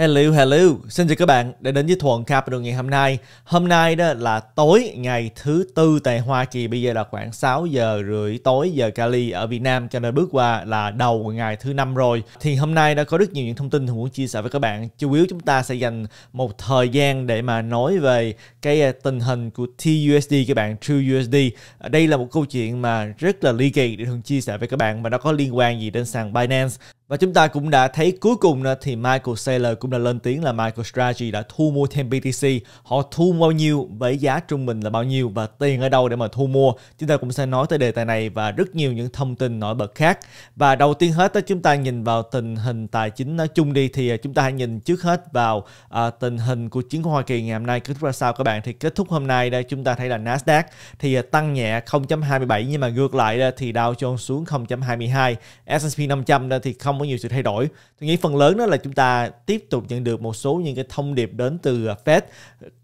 Hello, hello. Xin chào các bạn đã đến với Thuận Capital ngày hôm nay. Hôm nay đó là tối ngày thứ tư tại Hoa Kỳ. Bây giờ là khoảng 6 giờ rưỡi tối giờ Cali ở Việt Nam cho nên bước qua là đầu ngày thứ năm rồi. Thì hôm nay đã có rất nhiều những thông tin Thuận muốn chia sẻ với các bạn. Chủ yếu chúng ta sẽ dành một thời gian để mà nói về cái à, tình hình của TUSD các bạn, True USD. Đây là một câu chuyện mà rất là ly kỳ để Thuận chia sẻ với các bạn và nó có liên quan gì đến sàn Binance. Và chúng ta cũng đã thấy cuối cùng thì Michael Saylor cũng đã lên tiếng là Michael Strategy đã thu mua thêm BTC. Họ thu bao nhiêu với giá trung bình là bao nhiêu và tiền ở đâu để mà thu mua. Chúng ta cũng sẽ nói tới đề tài này và rất nhiều những thông tin nổi bật khác. Và đầu tiên hết đó chúng ta nhìn vào tình hình tài chính nói chung đi thì à, chúng ta hãy nhìn trước hết vào à, tình hình của chứng khoán Hoa Kỳ ngày hôm nay kết thúc ra sao các bạn. Thì kết thúc hôm nay đây chúng ta thấy là Nasdaq thì à, tăng nhẹ 0.27 nhưng mà ngược lại thì Dow Jones xuống 0.22, S&P 500 thì không không có nhiều sự thay đổi tôi nghĩ phần lớn đó là chúng ta tiếp tục nhận được một số những cái thông điệp đến từ à, Fed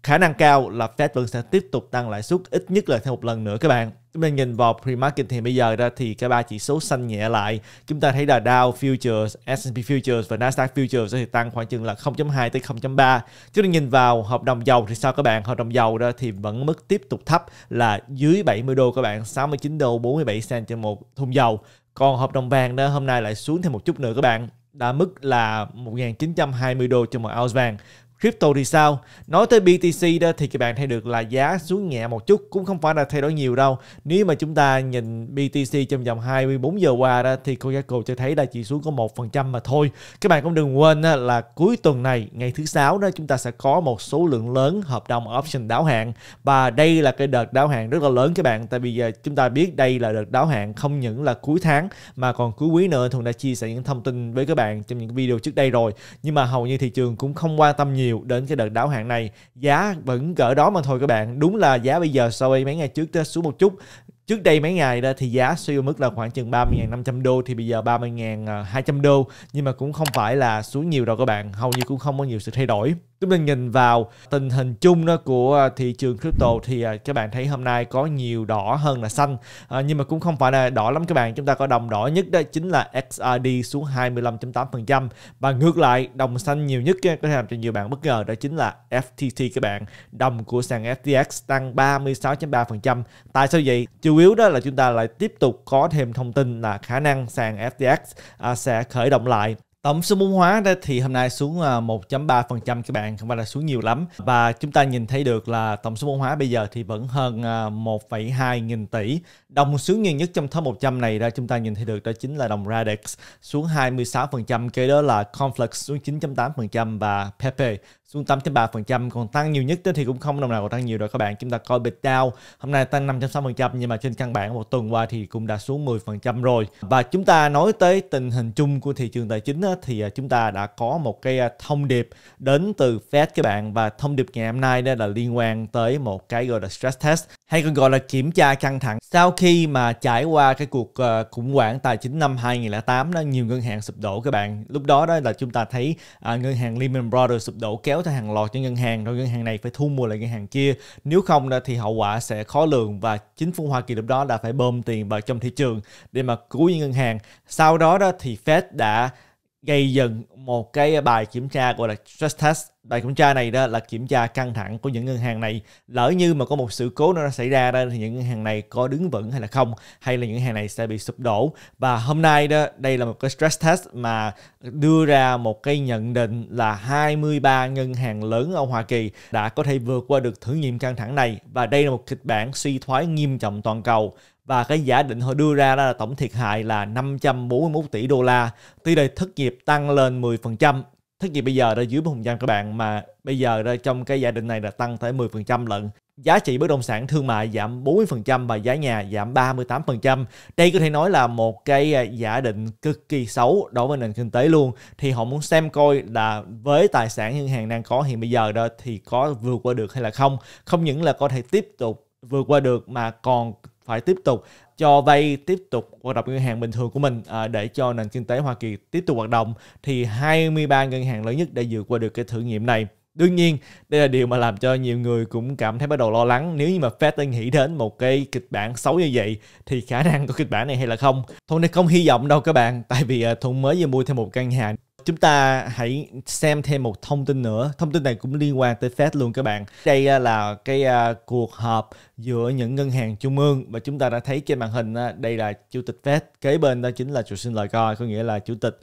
khả năng cao là Fed vẫn sẽ tiếp tục tăng lãi suất ít nhất là thêm một lần nữa các bạn chúng ta nhìn vào pre-market thì bây giờ ra thì cả ba chỉ số xanh nhẹ lại chúng ta thấy là Dow Futures, S&P Futures và Nasdaq Futures thì tăng khoảng chừng là 0.2 tới 0.3 chúng ta nhìn vào hợp đồng dầu thì sao các bạn hợp đồng dầu ra thì vẫn mức tiếp tục thấp là dưới 70 đô các bạn 69 đô 47 cent trên một thùng dầu còn hợp đồng vàng đó hôm nay lại xuống thêm một chút nữa các bạn, đã mức là 1.920 đô cho một ounce vàng Crypto thì sao? Nói tới BTC đó thì các bạn thấy được là giá xuống nhẹ một chút cũng không phải là thay đổi nhiều đâu. Nếu mà chúng ta nhìn BTC trong vòng 24 giờ qua đó thì CoinGecko cho thấy là chỉ xuống có 1% mà thôi. Các bạn cũng đừng quên là cuối tuần này ngày thứ sáu đó chúng ta sẽ có một số lượng lớn hợp đồng option đáo hạn và đây là cái đợt đáo hạn rất là lớn các bạn tại vì giờ à, chúng ta biết đây là đợt đáo hạn không những là cuối tháng mà còn cuối quý nữa Thuận đã chia sẻ những thông tin với các bạn trong những video trước đây rồi nhưng mà hầu như thị trường cũng không quan tâm nhiều nhiều đến cái đợt đáo hạn này giá vẫn cỡ đó mà thôi các bạn đúng là giá bây giờ so với mấy ngày trước tết xuống một chút trước đây mấy ngày đó thì giá suy mức là khoảng chừng 30.500 đô thì bây giờ 30.200 à, đô nhưng mà cũng không phải là xuống nhiều đâu các bạn hầu như cũng không có nhiều sự thay đổi Chúng mình nhìn vào tình hình chung đó của à, thị trường crypto thì à, các bạn thấy hôm nay có nhiều đỏ hơn là xanh à, nhưng mà cũng không phải là đỏ lắm các bạn. Chúng ta có đồng đỏ nhất đó chính là XRD xuống 25.8% và ngược lại đồng xanh nhiều nhất có thể làm cho nhiều bạn bất ngờ đó chính là FTT các bạn. Đồng của sàn FTX tăng 36.3%. Tại sao vậy? Chủ yếu đó là chúng ta lại tiếp tục có thêm thông tin là khả năng sàn FTX à, sẽ khởi động lại Tổng số vốn hóa đó thì hôm nay xuống 1.3% à, các bạn, không phải là xuống nhiều lắm. Và chúng ta nhìn thấy được là tổng số vốn hóa bây giờ thì vẫn hơn 1,2 à, nghìn tỷ. Đồng xuống nhiều nhất trong top 100 này ra chúng ta nhìn thấy được đó chính là đồng Radex xuống 26%, kế đó là Conflux xuống 9.8% và Pepe xuống 8.3%, còn tăng nhiều nhất thì cũng không đồng nào còn tăng nhiều rồi các bạn. Chúng ta coi Dow hôm nay tăng 5.6% nhưng mà trên căn bản một tuần qua thì cũng đã xuống 10% rồi. Và chúng ta nói tới tình hình chung của thị trường tài chính thì à, chúng ta đã có một cái à, thông điệp đến từ Fed các bạn và thông điệp ngày hôm nay đó là liên quan tới một cái gọi là stress test hay còn gọi là kiểm tra căng thẳng. Sau khi mà trải qua cái cuộc à, khủng hoảng tài chính năm 2008 đó nhiều ngân hàng sụp đổ các bạn. Lúc đó đó là chúng ta thấy ngân hàng Lehman Brothers sụp đổ kéo kéo theo hàng loạt những ngân hàng rồi ngân hàng này phải thu mua lại ngân hàng kia nếu không thì hậu quả sẽ khó lường và chính phủ Hoa Kỳ lúc đó đã phải bơm tiền vào trong thị trường để mà cứu những ngân hàng sau đó đó thì Fed đã gây dần một cái bài kiểm tra gọi là stress test bài kiểm tra này đó là kiểm tra căng thẳng của những ngân hàng này lỡ như mà có một sự cố nó xảy ra đó thì những ngân hàng này có đứng vững hay là không hay là những ngân hàng này sẽ bị sụp đổ và hôm nay đó đây là một cái stress test mà đưa ra một cái nhận định là 23 ngân hàng lớn ở Hoa Kỳ đã có thể vượt qua được thử nghiệm căng thẳng này và đây là một kịch bản suy thoái nghiêm trọng toàn cầu và cái giả định họ đưa ra là tổng thiệt hại là 541 tỷ đô la. Tỷ lệ thất nghiệp tăng lên 10%, thất nghiệp bây giờ đã dưới 4% các bạn mà bây giờ ra trong cái giả định này là tăng tới 10% lận. Giá trị bất động sản thương mại giảm 40% và giá nhà giảm 38%. Đây có thể nói là một cái à, giả định cực kỳ xấu đối với nền kinh tế luôn. Thì họ muốn xem coi là với tài sản ngân hàng đang có hiện bây giờ đó thì có vượt qua được hay là không. Không những là có thể tiếp tục vượt qua được mà còn phải tiếp tục cho vay tiếp tục hoạt động ngân hàng bình thường của mình à, để cho nền kinh tế Hoa Kỳ tiếp tục hoạt động thì 23 ngân hàng lớn nhất đã vượt qua được cái thử nghiệm này. Đương nhiên, đây là điều mà làm cho nhiều người cũng cảm thấy bắt đầu lo lắng nếu như mà Fed đang nghĩ đến một cái kịch bản xấu như vậy thì khả năng có kịch bản này hay là không. Thuận này không hy vọng đâu các bạn, tại vì à, Thuận mới vừa mua thêm một căn nhà Chúng ta hãy xem thêm một thông tin nữa. Thông tin này cũng liên quan tới Fed luôn các bạn. Đây à, là cái à, cuộc họp giữa những ngân hàng trung ương và chúng ta đã thấy trên màn hình à, đây là chủ tịch Fed kế bên đó chính là chủ sinh lời coi có nghĩa là chủ tịch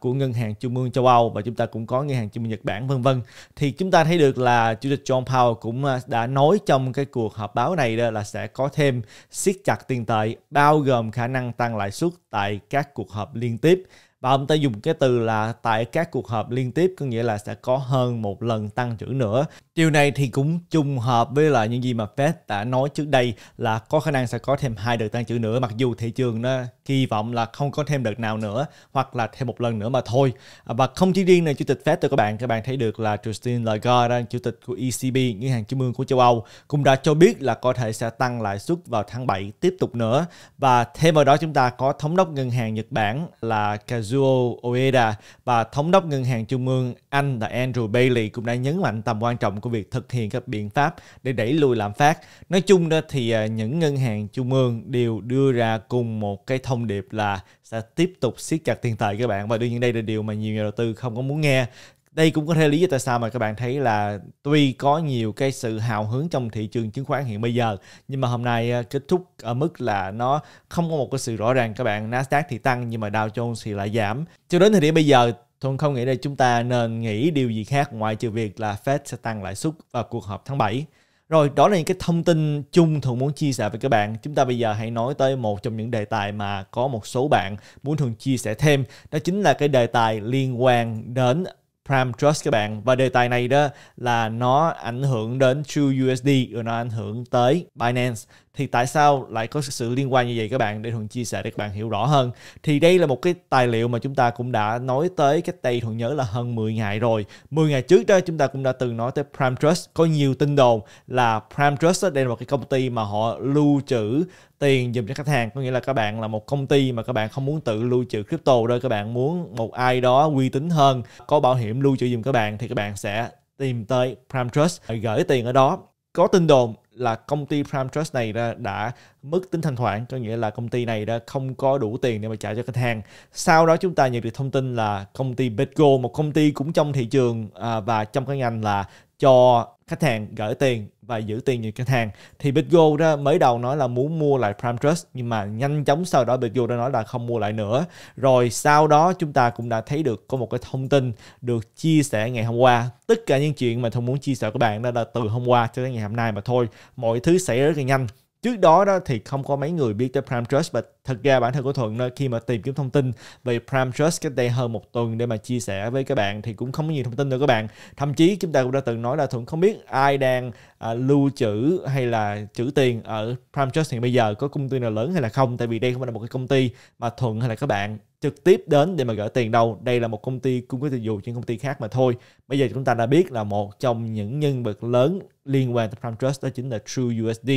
của ngân hàng trung ương châu Âu và chúng ta cũng có ngân hàng trung ương Nhật Bản vân vân thì chúng ta thấy được là chủ tịch John Powell cũng đã nói trong cái cuộc họp báo này đó là sẽ có thêm siết chặt tiền tệ bao gồm khả năng tăng lãi suất tại các cuộc họp liên tiếp và ông ta dùng cái từ là tại các cuộc họp liên tiếp có nghĩa là sẽ có hơn một lần tăng trưởng nữa điều này thì cũng trùng hợp với lại những gì mà Fed đã nói trước đây là có khả năng sẽ có thêm hai đợt tăng trưởng nữa mặc dù thị trường nó hy vọng là không có thêm đợt nào nữa hoặc là thêm một lần nữa mà thôi à, và không chỉ riêng là chủ tịch Fed từ các bạn các bạn thấy được là Christine Lagarde chủ tịch của ECB ngân hàng trung ương của châu Âu cũng đã cho biết là có thể sẽ tăng lãi suất vào tháng 7 tiếp tục nữa và thêm vào đó chúng ta có thống đốc ngân hàng Nhật Bản là Kazuo Oeda và thống đốc ngân hàng trung ương Anh là Andrew Bailey cũng đã nhấn mạnh tầm quan trọng của việc thực hiện các biện pháp để đẩy lùi lạm phát nói chung đó thì à, những ngân hàng trung ương đều đưa ra cùng một cái thông thông điệp là sẽ tiếp tục siết chặt tiền tệ các bạn và đương nhiên đây là điều mà nhiều nhà đầu tư không có muốn nghe đây cũng có thể lý do tại sao mà các bạn thấy là tuy có nhiều cái sự hào hứng trong thị trường chứng khoán hiện bây giờ nhưng mà hôm nay à, kết thúc ở mức là nó không có một cái sự rõ ràng các bạn Nasdaq thì tăng nhưng mà Dow Jones thì lại giảm cho đến thời điểm bây giờ Thuận không nghĩ là chúng ta nên nghĩ điều gì khác ngoại trừ việc là Fed sẽ tăng lãi suất vào cuộc họp tháng 7. Rồi, đó là những cái thông tin chung thường muốn chia sẻ với các bạn. Chúng ta bây giờ hãy nói tới một trong những đề tài mà có một số bạn muốn thường chia sẻ thêm. Đó chính là cái đề tài liên quan đến Prime Trust các bạn và đề tài này đó là nó ảnh hưởng đến True USD rồi nó ảnh hưởng tới Binance thì tại sao lại có sự liên quan như vậy các bạn để thuận chia sẻ để các bạn hiểu rõ hơn thì đây là một cái tài liệu mà chúng ta cũng đã nói tới cách đây thuận nhớ là hơn 10 ngày rồi 10 ngày trước đó chúng ta cũng đã từng nói tới Prime Trust có nhiều tin đồn là Prime Trust đây là một cái công ty mà họ lưu trữ tiền dùm cho khách hàng có nghĩa là các bạn là một công ty mà các bạn không muốn tự lưu trữ crypto đâu các bạn muốn một ai đó uy tín hơn có bảo hiểm lưu trữ dùm các bạn thì các bạn sẽ tìm tới Prime Trust gửi tiền ở đó có tin đồn là công ty Prime Trust này đã, mất tính thanh khoản có nghĩa là công ty này đã không có đủ tiền để mà trả cho khách hàng sau đó chúng ta nhận được thông tin là công ty Betgo một công ty cũng trong thị trường à, và trong cái ngành là cho khách hàng gửi tiền và giữ tiền như khách hàng thì Bitgo đó mới đầu nói là muốn mua lại Prime Trust nhưng mà nhanh chóng sau đó Bitgo đã nói là không mua lại nữa rồi sau đó chúng ta cũng đã thấy được có một cái thông tin được chia sẻ ngày hôm qua tất cả những chuyện mà tôi muốn chia sẻ với bạn đó là từ hôm qua cho đến ngày hôm nay mà thôi mọi thứ xảy rất là nhanh trước đó đó thì không có mấy người biết tới Prime Trust và thật ra bản thân của Thuận khi mà tìm kiếm thông tin về Prime Trust cách đây hơn một tuần để mà chia sẻ với các bạn thì cũng không có nhiều thông tin nữa các bạn thậm chí chúng ta cũng đã từng nói là Thuận không biết ai đang à, lưu trữ hay là trữ tiền ở Prime Trust hiện bây giờ có công ty nào lớn hay là không tại vì đây không phải là một cái công ty mà Thuận hay là các bạn trực tiếp đến để mà gửi tiền đâu đây là một công ty cung cấp dịch vụ cho công ty khác mà thôi bây giờ chúng ta đã biết là một trong những nhân vật lớn liên quan tới Prime Trust đó chính là True USD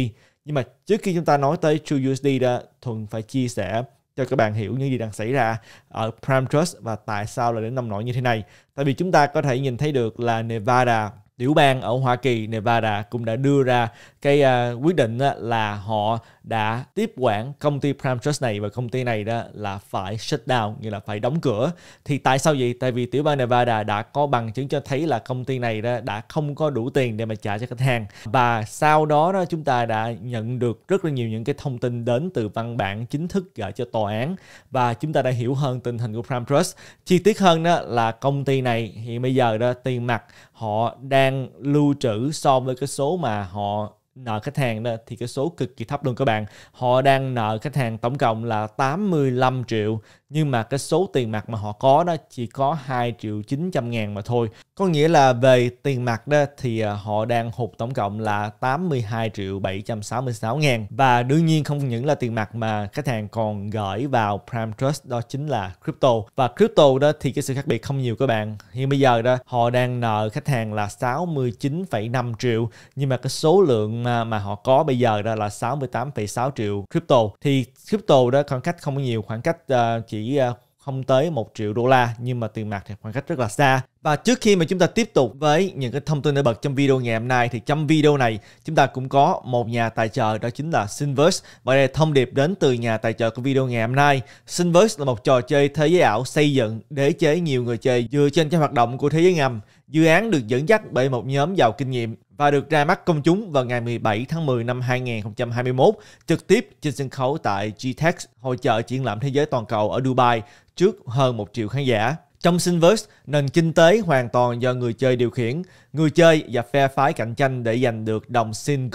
nhưng mà trước khi chúng ta nói tới TrueUSD đó thuần phải chia sẻ cho các bạn hiểu những gì đang xảy ra ở Prime Trust và tại sao lại đến nông nổi như thế này. Tại vì chúng ta có thể nhìn thấy được là Nevada tiểu bang ở Hoa Kỳ Nevada cũng đã đưa ra cái uh, quyết định là họ đã tiếp quản công ty Prime Trust này và công ty này đó là phải shut down, nghĩa là phải đóng cửa. Thì tại sao vậy? Tại vì tiểu bang Nevada đã có bằng chứng cho thấy là công ty này đó đã không có đủ tiền để mà trả cho khách hàng. Và sau đó đó chúng ta đã nhận được rất là nhiều những cái thông tin đến từ văn bản chính thức gửi cho tòa án và chúng ta đã hiểu hơn tình hình của Prime Trust. Chi tiết hơn đó là công ty này hiện bây giờ đó tiền mặt họ đang lưu trữ so với cái số mà họ nợ khách hàng đó thì cái số cực kỳ thấp luôn các bạn. Họ đang nợ khách hàng tổng cộng là 85 triệu nhưng mà cái số tiền mặt mà họ có đó chỉ có 2 triệu 900 ngàn mà thôi. Có nghĩa là về tiền mặt đó thì à, họ đang hụt tổng cộng là 82 triệu 766 ngàn. Và đương nhiên không những là tiền mặt mà khách hàng còn gửi vào Prime Trust đó chính là crypto. Và crypto đó thì cái sự khác biệt không nhiều các bạn. Hiện bây giờ đó họ đang nợ khách hàng là 69,5 triệu nhưng mà cái số lượng mà, mà họ có bây giờ đó là 68,6 triệu crypto. Thì crypto đó khoảng cách không có nhiều, khoảng cách uh, chỉ À, không tới 1 triệu đô la nhưng mà tiền mặt thì khoảng cách rất là xa. Và trước khi mà chúng ta tiếp tục với những cái thông tin nổi bật trong video ngày hôm nay thì trong video này chúng ta cũng có một nhà tài trợ đó chính là Sinverse. Và đây là thông điệp đến từ nhà tài trợ của video ngày hôm nay. Sinverse là một trò chơi thế giới ảo xây dựng đế chế nhiều người chơi dựa trên các hoạt động của thế giới ngầm. Dự án được dẫn dắt bởi một nhóm giàu kinh nghiệm và được ra mắt công chúng vào ngày 17 tháng 10 năm 2021 trực tiếp trên sân khấu tại GTEX, hội chợ triển lãm thế giới toàn cầu ở Dubai trước hơn 1 triệu khán giả. Trong Sinverse, nền kinh tế hoàn toàn do người chơi điều khiển. Người chơi và phe phái cạnh tranh để giành được đồng Sin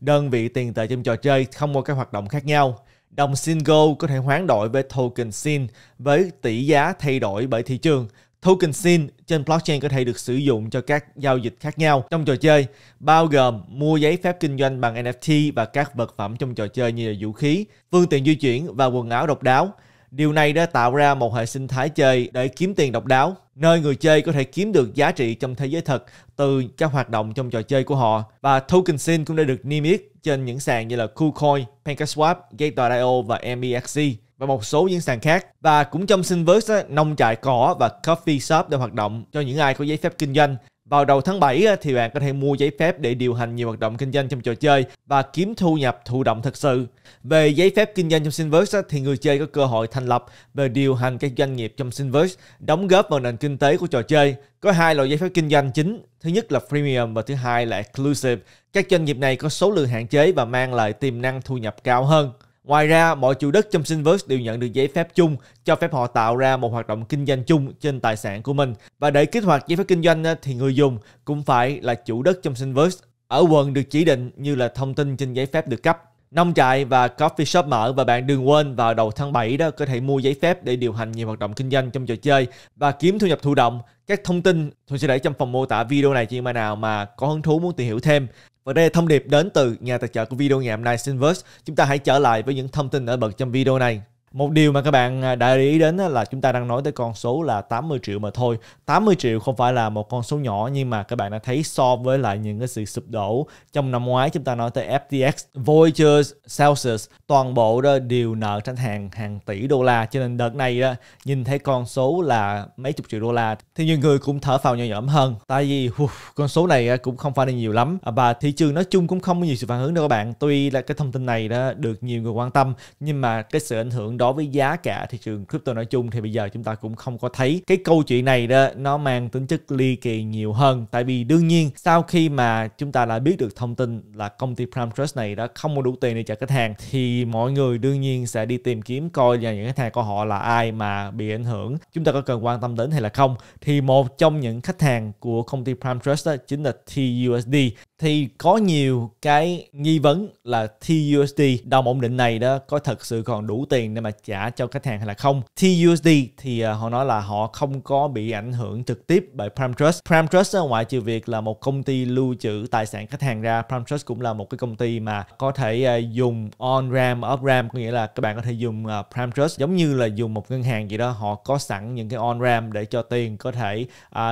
đơn vị tiền tệ trong trò chơi không có các hoạt động khác nhau. Đồng Sin có thể hoán đổi với token Sin với tỷ giá thay đổi bởi thị trường. Token SIN trên blockchain có thể được sử dụng cho các giao dịch khác nhau trong trò chơi, bao gồm mua giấy phép kinh doanh bằng NFT và các vật phẩm trong trò chơi như là vũ khí, phương tiện di chuyển và quần áo độc đáo. Điều này đã tạo ra một hệ sinh thái chơi để kiếm tiền độc đáo, nơi người chơi có thể kiếm được giá trị trong thế giới thật từ các hoạt động trong trò chơi của họ. Và token SIN cũng đã được niêm yết trên những sàn như là KuCoin, PancakeSwap, Gator.io và MEXC. E và một số diễn sàn khác. Và cũng trong Sinverse, á, nông trại cỏ và coffee shop đang hoạt động cho những ai có giấy phép kinh doanh. Vào đầu tháng 7 thì bạn có thể mua giấy phép để điều hành nhiều hoạt động kinh doanh trong trò chơi và kiếm thu nhập thụ động thật sự. Về giấy phép kinh doanh trong Sinverse thì người chơi có cơ hội thành lập và điều hành các doanh nghiệp trong Sinverse, đóng góp vào nền kinh tế của trò chơi. Có hai loại giấy phép kinh doanh chính, thứ nhất là Premium và thứ hai là Exclusive. Các doanh nghiệp này có số lượng hạn chế và mang lại tiềm năng thu nhập cao hơn. Ngoài ra, mọi chủ đất trong Sinverse đều nhận được giấy phép chung, cho phép họ tạo ra một hoạt động kinh doanh chung trên tài sản của mình. Và để kích hoạt giấy phép kinh doanh thì người dùng cũng phải là chủ đất trong Sinverse ở quận được chỉ định như là thông tin trên giấy phép được cấp. Nông trại và coffee shop mở và bạn đừng quên vào đầu tháng 7 đó có thể mua giấy phép để điều hành nhiều hoạt động kinh doanh trong trò chơi và kiếm thu nhập thụ động. Các thông tin tôi sẽ để trong phần mô tả video này cho mà nào mà có hứng thú muốn tìm hiểu thêm. Và đây là thông điệp đến từ nhà tài trợ của video ngày hôm nay Sinverse. Chúng ta hãy trở lại với những thông tin nổi bật trong video này. Một điều mà các bạn à, đã để ý đến là chúng ta đang nói tới con số là 80 triệu mà thôi. 80 triệu không phải là một con số nhỏ nhưng mà các bạn đã thấy so với lại những cái sự sụp đổ trong năm ngoái chúng ta nói tới FTX, Voyager, Celsius, toàn bộ đó đều nợ tranh hàng hàng tỷ đô la cho nên đợt này đó nhìn thấy con số là mấy chục triệu đô la thì nhiều người cũng thở phào nhẹ nhõm hơn tại vì uh, con số này cũng không phải là nhiều lắm à, và thị trường nói chung cũng không có nhiều sự phản ứng đâu các bạn. Tuy là cái thông tin này đó được nhiều người quan tâm nhưng mà cái sự ảnh hưởng đối với giá cả thị trường crypto nói chung thì bây giờ chúng ta cũng không có thấy cái câu chuyện này đó nó mang tính chất ly kỳ nhiều hơn tại vì đương nhiên sau khi mà chúng ta đã biết được thông tin là công ty Prime Trust này đã không có đủ tiền để trả khách hàng thì mọi người đương nhiên sẽ đi tìm kiếm coi là những khách hàng của họ là ai mà bị ảnh hưởng chúng ta có cần quan tâm đến hay là không thì một trong những khách hàng của công ty Prime Trust đó chính là TUSD thì có nhiều cái nghi vấn là TUSD đồng ổn định này đó có thật sự còn đủ tiền để mà trả cho khách hàng hay là không. TUSD thì à, họ nói là họ không có bị ảnh hưởng trực tiếp bởi Prime Trust. Prime Trust ngoại trừ việc là một công ty lưu trữ tài sản khách hàng ra, Prime Trust cũng là một cái công ty mà có thể à, dùng on ram, off ram có nghĩa là các bạn có thể dùng à, Prime Trust giống như là dùng một ngân hàng gì đó họ có sẵn những cái on ram để cho tiền có thể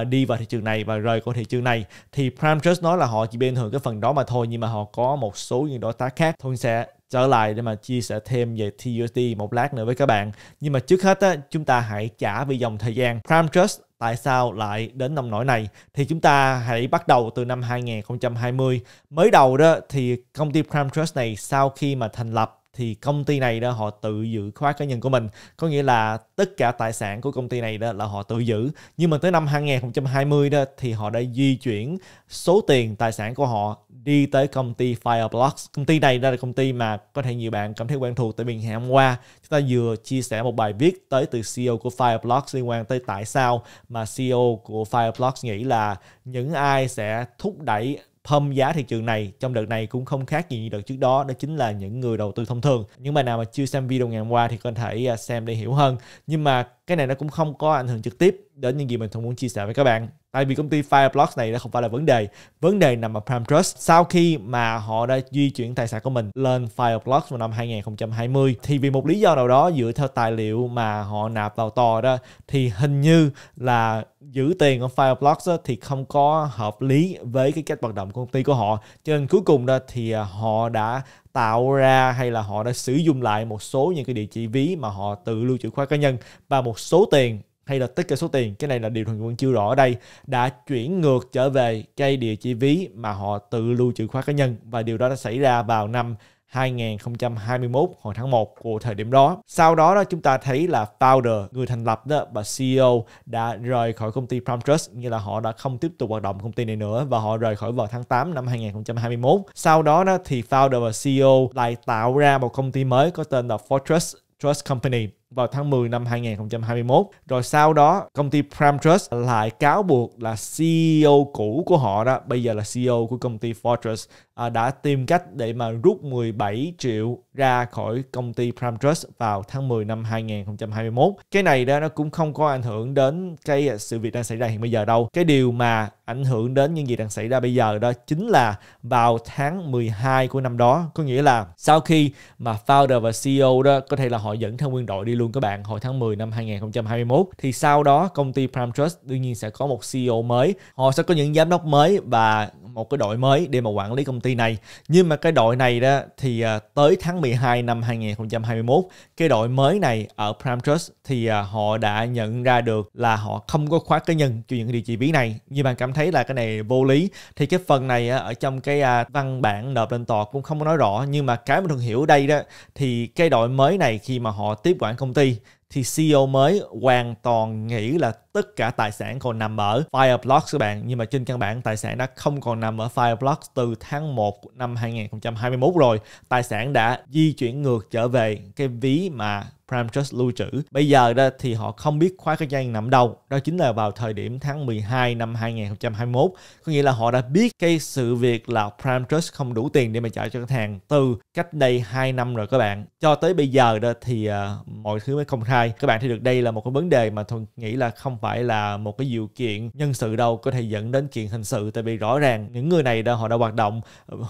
đi vào thị trường này và rời khỏi thị trường này thì Prime Trust nói là họ chỉ bên thường cái phần đó mà thôi nhưng mà họ có một số những đối tác khác Thuận sẽ trở lại để mà chia sẻ thêm về TUSD một lát nữa với các bạn nhưng mà trước hết á, chúng ta hãy trả về dòng thời gian Prime Trust tại sao lại đến nông nổi này thì chúng ta hãy bắt đầu từ năm 2020 mới đầu đó thì công ty Prime Trust này sau khi mà thành lập thì công ty này đó họ tự giữ khóa cá nhân của mình có nghĩa là tất cả tài sản của công ty này đó là họ tự giữ nhưng mà tới năm 2020 đó thì họ đã di chuyển số tiền tài sản của họ đi tới công ty Fireblocks công ty này đó là công ty mà có thể nhiều bạn cảm thấy quen thuộc tại vì ngày hôm qua chúng ta vừa chia sẻ một bài viết tới từ CEO của Fireblocks liên quan tới tại sao mà CEO của Fireblocks nghĩ là những ai sẽ thúc đẩy pump giá thị trường này trong đợt này cũng không khác gì như đợt trước đó đó chính là những người đầu tư thông thường nhưng mà nào mà chưa xem video ngày hôm qua thì có thể à, xem để hiểu hơn nhưng mà cái này nó cũng không có ảnh hưởng trực tiếp đến những gì mình thường muốn chia sẻ với các bạn tại vì công ty Fireblocks này đã không phải là vấn đề vấn đề nằm ở Prime Trust sau khi mà họ đã di chuyển tài sản của mình lên Fireblocks vào năm 2020 thì vì một lý do nào đó dựa theo tài liệu mà họ nạp vào tòa đó thì hình như là giữ tiền ở Fireblocks thì không có hợp lý với cái cách hoạt động của công ty của họ cho nên cuối cùng đó thì à, họ đã tạo ra hay là họ đã sử dụng lại một số những cái địa chỉ ví mà họ tự lưu trữ khóa cá nhân và một số tiền hay là tất cả số tiền cái này là điều thằng quân chưa rõ ở đây đã chuyển ngược trở về cái địa chỉ ví mà họ tự lưu trữ khóa cá nhân và điều đó đã xảy ra vào năm 2021 hồi tháng 1 của thời điểm đó. Sau đó đó chúng ta thấy là founder, người thành lập đó và CEO đã rời khỏi công ty Palm Trust như là họ đã không tiếp tục hoạt động công ty này nữa và họ rời khỏi vào tháng 8 năm 2021. Sau đó đó thì founder và CEO lại tạo ra một công ty mới có tên là Fortress Trust Company vào tháng 10 năm 2021. Rồi sau đó công ty Prime Trust lại cáo buộc là CEO cũ của họ đó, bây giờ là CEO của công ty Fortress à, đã tìm cách để mà rút 17 triệu ra khỏi công ty Prime Trust vào tháng 10 năm 2021. Cái này đó nó cũng không có ảnh hưởng đến cái sự việc đang xảy ra hiện bây giờ đâu. Cái điều mà ảnh hưởng đến những gì đang xảy ra bây giờ đó chính là vào tháng 12 của năm đó, có nghĩa là sau khi mà founder và CEO đó có thể là họ dẫn theo nguyên đội đi luôn luôn các bạn hồi tháng 10 năm 2021 thì sau đó công ty Prime Trust đương nhiên sẽ có một CEO mới họ sẽ có những giám đốc mới và một cái đội mới để mà quản lý công ty này. Nhưng mà cái đội này đó thì à, tới tháng 12 năm 2021, cái đội mới này ở Prime Trust thì à, họ đã nhận ra được là họ không có khóa cá nhân cho những địa chỉ ví này. Như bạn cảm thấy là cái này vô lý thì cái phần này à, ở trong cái văn bản nộp lên tòa cũng không có nói rõ nhưng mà cái mà thường hiểu ở đây đó thì cái đội mới này khi mà họ tiếp quản công ty thì CEO mới hoàn toàn nghĩ là tất cả tài sản còn nằm ở Fireblocks các bạn nhưng mà trên căn bản tài sản đã không còn nằm ở Fireblocks từ tháng 1 năm 2021 rồi tài sản đã di chuyển ngược trở về cái ví mà Prime Trust lưu trữ. Bây giờ đó thì họ không biết khóa cái danh nằm đâu. Đó chính là vào thời điểm tháng 12 năm 2021. Có nghĩa là họ đã biết cái sự việc là Prime Trust không đủ tiền để mà trả cho khách hàng từ cách đây 2 năm rồi các bạn. Cho tới bây giờ đó thì uh, mọi thứ mới công khai. Các bạn thấy được đây là một cái vấn đề mà Thuần nghĩ là không phải là một cái điều kiện nhân sự đâu có thể dẫn đến kiện hình sự tại vì rõ ràng những người này đã họ đã hoạt động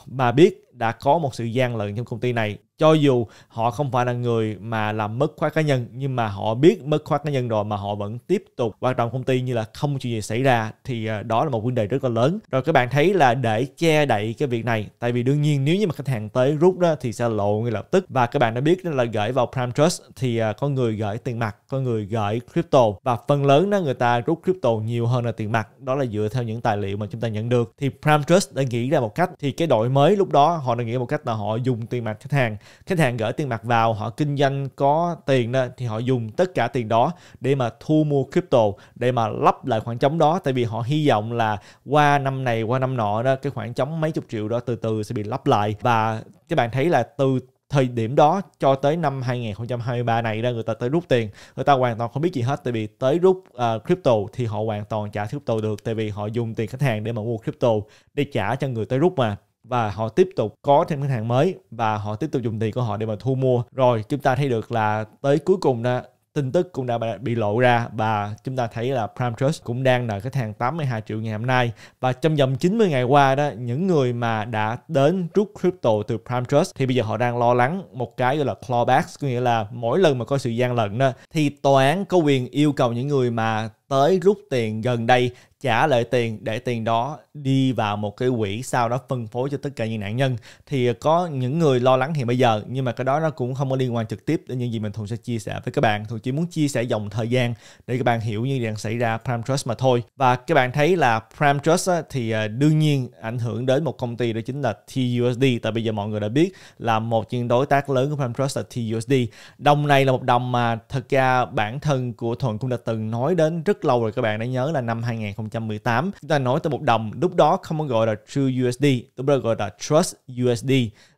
mà ờ, biết đã có một sự gian lận trong công ty này cho dù họ không phải là người mà làm mất khoát cá nhân nhưng mà họ biết mất khoát cá nhân rồi mà họ vẫn tiếp tục hoạt động công ty như là không chuyện gì xảy ra thì ờ, đó là một vấn đề rất là lớn rồi các bạn thấy là để che đậy cái việc này tại vì đương nhiên nếu như mà khách hàng tới rút đó thì sẽ lộ ngay lập tức và các bạn đã biết là gửi vào Prime Trust thì ờ, có người gửi tiền mặt có người gửi crypto và phần lớn đó người ta rút crypto nhiều hơn là tiền mặt đó là dựa theo những tài liệu mà chúng ta nhận được thì Prime Trust đã nghĩ ra một cách thì cái đội mới lúc đó họ đã nghĩ ra một cách là họ dùng tiền mặt khách hàng khách hàng gửi tiền mặt vào họ kinh doanh có tiền đó, thì họ dùng tất cả tiền đó để mà thu mua crypto để mà lấp lại khoảng trống đó tại vì họ hy vọng là qua năm này qua năm nọ đó cái khoảng trống mấy chục triệu đó từ từ sẽ bị lấp lại và các bạn thấy là từ thời điểm đó cho tới năm 2023 này ra người ta tới rút tiền người ta hoàn toàn không biết gì hết tại vì tới rút uh, crypto thì họ hoàn toàn trả crypto được tại vì họ dùng tiền khách hàng để mà mua crypto để trả cho người tới rút mà và họ tiếp tục có thêm khách hàng mới và họ tiếp tục dùng tiền của họ để mà thu mua rồi chúng ta thấy được là tới cuối cùng đó tin tức cũng đã bị lộ ra và chúng ta thấy là Prime Trust cũng đang nợ khách hàng 82 triệu ngày hôm nay và trong vòng 90 ngày qua đó những người mà đã đến rút crypto từ Prime Trust thì bây giờ họ đang lo lắng một cái gọi là clawbacks có nghĩa là mỗi lần mà có sự gian lận đó thì tòa án có quyền yêu cầu những người mà tới rút tiền gần đây trả lại tiền để tiền đó đi vào một cái quỹ sau đó phân phối cho tất cả những nạn nhân thì có những người lo lắng hiện bây giờ nhưng mà cái đó nó cũng không có liên quan trực tiếp đến những gì mình thường sẽ chia sẻ với các bạn thường chỉ muốn chia sẻ dòng thời gian để các bạn hiểu như đang xảy ra Prime Trust mà thôi và các bạn thấy là Prime Trust thì à, đương nhiên ảnh hưởng đến một công ty đó chính là TUSD tại bây giờ mọi người đã biết là một những đối tác lớn của Prime Trust là TUSD đồng này là một đồng mà thật ra bản thân của Thuận cũng đã từng nói đến rất rất lâu rồi các bạn đã nhớ là năm 2018 chúng ta nói tới một đồng lúc đó không có gọi là True USD lúc đó gọi là Trust USD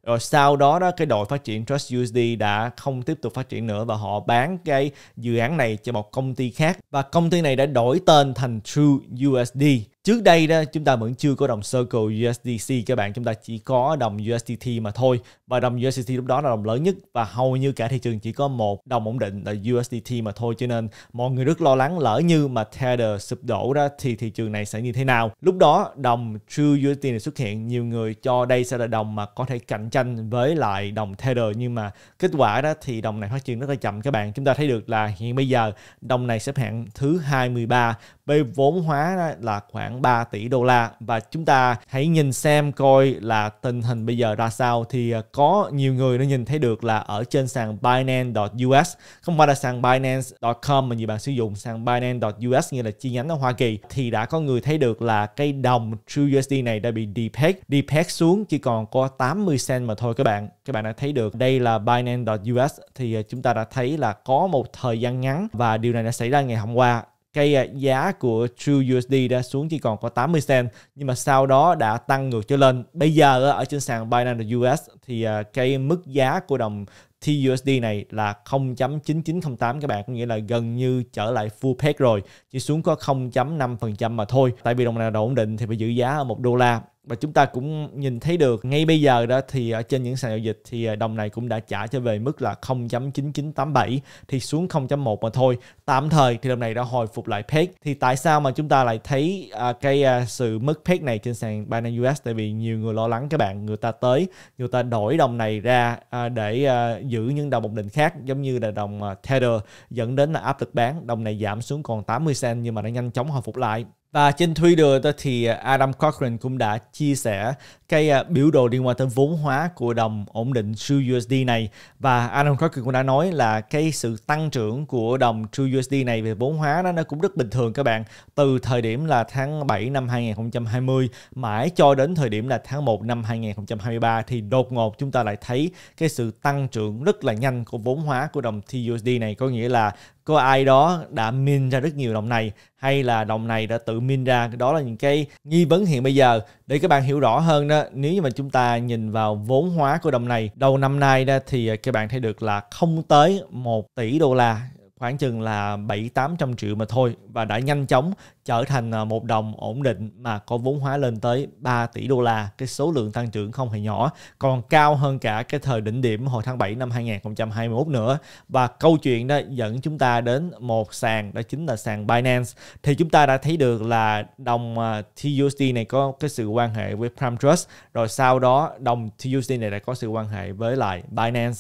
rồi sau đó đó cái đội phát triển Trust USD đã không tiếp tục phát triển nữa và họ bán cái dự án này cho một công ty khác và công ty này đã đổi tên thành True USD trước đây đó chúng ta vẫn chưa có đồng Circle USDC các bạn chúng ta chỉ có đồng USDT mà thôi và đồng USDT lúc đó là đồng lớn nhất và hầu như cả thị trường chỉ có một đồng ổn định là USDT mà thôi cho nên mọi người rất lo lắng lỡ như mà Tether sụp đổ ra thì thị trường này sẽ như thế nào lúc đó đồng True USDT này xuất hiện nhiều người cho đây sẽ là đồng mà có thể cạnh tranh với lại đồng Tether nhưng mà kết quả đó thì đồng này phát triển rất là chậm các bạn chúng ta thấy được là hiện bây giờ đồng này xếp hạng thứ 23 về vốn hóa là khoảng 3 tỷ đô la và chúng ta hãy nhìn xem coi là tình hình bây giờ ra sao thì ờ, có nhiều người đã nhìn thấy được là ở trên sàn Binance.us không phải là sàn Binance.com mà nhiều bạn sử dụng sàn Binance.us như là chi nhánh ở Hoa Kỳ thì đã có người thấy được là cây đồng TrueUSD này đã bị depeg depeg xuống chỉ còn có 80 cent mà thôi các bạn các bạn đã thấy được đây là Binance.us thì à, chúng ta đã thấy là có một thời gian ngắn và điều này đã xảy ra ngày hôm qua cái à, giá của True USD đã xuống chỉ còn có 80 cent nhưng mà sau đó đã tăng ngược trở lên. Bây giờ ở trên sàn Binance US thì à, cái mức giá của đồng TUSD này là 0.9908 các bạn có nghĩa là gần như trở lại full peg rồi chỉ xuống có 0.5% mà thôi tại vì đồng nào đã ổn định thì phải giữ giá ở 1 đô la và chúng ta cũng nhìn thấy được ngay bây giờ đó thì ở trên những sàn giao dịch thì à, đồng này cũng đã trả trở về mức là 0.9987 thì xuống 0.1 mà thôi tạm thời thì đồng này đã hồi phục lại peg thì tại sao mà chúng ta lại thấy à, cái à, sự mất peg này trên sàn Binance US tại vì nhiều người lo lắng các bạn người ta tới người ta đổi đồng này ra để giữ những đồng một định khác giống như là đồng Tether dẫn đến là áp lực bán đồng này giảm xuống còn 80 cent nhưng mà đã nhanh chóng hồi phục lại và trên Twitter thì Adam Cochran cũng đã chia sẻ cái à, biểu đồ liên quan tới vốn hóa của đồng ổn định True USD này và Adam Cochran cũng đã nói là cái sự tăng trưởng của đồng True USD này về vốn hóa đó nó cũng rất bình thường các bạn từ thời điểm là tháng 7 năm 2020 mãi cho đến thời điểm là tháng 1 năm 2023 thì đột ngột chúng ta lại thấy cái sự tăng trưởng rất là nhanh của vốn hóa của đồng TUSD này có nghĩa là có ai đó đã min ra rất nhiều đồng này hay là đồng này đã tự min ra đó là những cái nghi vấn hiện bây giờ để các bạn hiểu rõ hơn đó nếu như mà chúng ta nhìn vào vốn hóa của đồng này đầu năm nay đó thì à, các bạn thấy được là không tới 1 tỷ đô la khoảng chừng là 7 800 triệu mà thôi và đã nhanh chóng trở thành à, một đồng ổn định mà có vốn hóa lên tới 3 tỷ đô la, cái số lượng tăng trưởng không hề nhỏ, còn cao hơn cả cái thời đỉnh điểm hồi tháng 7 năm 2021 nữa. Và câu chuyện đó dẫn chúng ta đến một sàn đó chính là sàn Binance. Thì chúng ta đã thấy được là đồng à, TUSD này có cái sự quan hệ với Prime Trust, rồi sau đó đồng TUSD này đã có sự quan hệ với lại Binance.